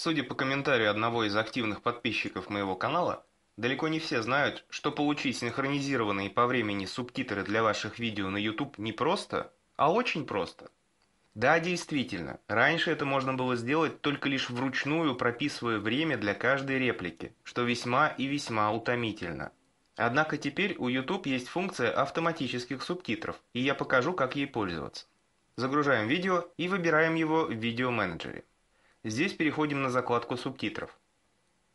Судя по комментарию одного из активных подписчиков моего канала, далеко не все знают, что получить синхронизированные по времени субтитры для ваших видео на YouTube не просто, а очень просто. Да, действительно, раньше это можно было сделать только лишь вручную, прописывая время для каждой реплики, что весьма и весьма утомительно. Однако теперь у YouTube есть функция автоматических субтитров, и я покажу, как ей пользоваться. Загружаем видео и выбираем его в видеоменеджере. Здесь переходим на закладку субтитров.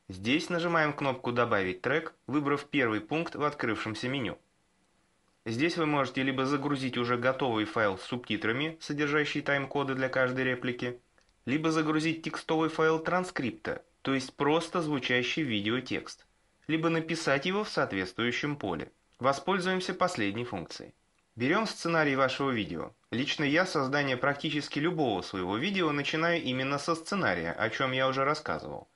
Здесь нажимаем кнопку «Добавить трек», выбрав первый пункт в открывшемся меню. Здесь вы можете либо загрузить уже готовый файл с субтитрами, содержащий тайм-коды для каждой реплики, либо загрузить текстовый файл транскрипта, то есть просто звучащий видеотекст, либо написать его в соответствующем поле. Воспользуемся последней функцией. Берем сценарий вашего видео. Лично я создание практически любого своего видео начинаю именно со сценария, о чем я уже рассказывал.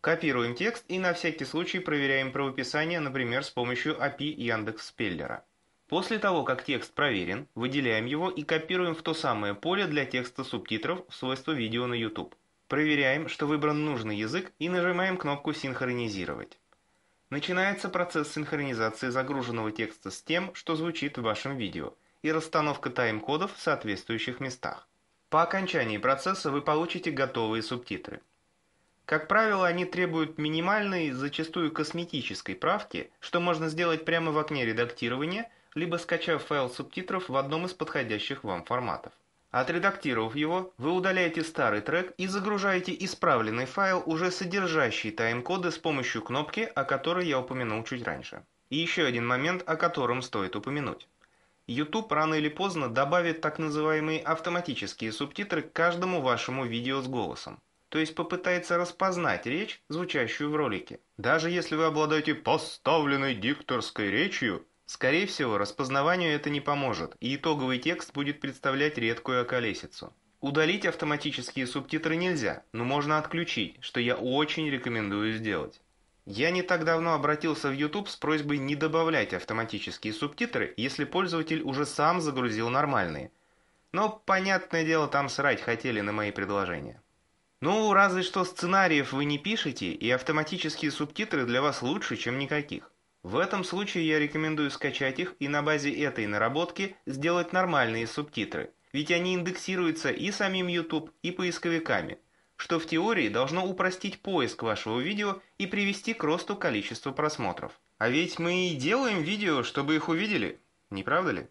Копируем текст и на всякий случай проверяем правописание, например, с помощью API Яндекс.Спеллера. После того, как текст проверен, выделяем его и копируем в то самое поле для текста субтитров в свойство видео на YouTube. Проверяем, что выбран нужный язык и нажимаем кнопку «Синхронизировать». Начинается процесс синхронизации загруженного текста с тем, что звучит в вашем видео, и расстановка тайм-кодов в соответствующих местах. По окончании процесса вы получите готовые субтитры. Как правило, они требуют минимальной, зачастую косметической правки, что можно сделать прямо в окне редактирования, либо скачав файл субтитров в одном из подходящих вам форматов. Отредактировав его, вы удаляете старый трек и загружаете исправленный файл, уже содержащий тайм-коды с помощью кнопки, о которой я упомянул чуть раньше. И еще один момент, о котором стоит упомянуть. YouTube рано или поздно добавит так называемые автоматические субтитры к каждому вашему видео с голосом. То есть попытается распознать речь, звучащую в ролике. Даже если вы обладаете поставленной дикторской речью, Скорее всего, распознаванию это не поможет, и итоговый текст будет представлять редкую околесицу. Удалить автоматические субтитры нельзя, но можно отключить, что я очень рекомендую сделать. Я не так давно обратился в YouTube с просьбой не добавлять автоматические субтитры, если пользователь уже сам загрузил нормальные. Но, понятное дело, там срать хотели на мои предложения. Ну, разве что сценариев вы не пишете, и автоматические субтитры для вас лучше, чем никаких. В этом случае я рекомендую скачать их и на базе этой наработки сделать нормальные субтитры, ведь они индексируются и самим YouTube, и поисковиками, что в теории должно упростить поиск вашего видео и привести к росту количества просмотров. А ведь мы и делаем видео, чтобы их увидели, не правда ли?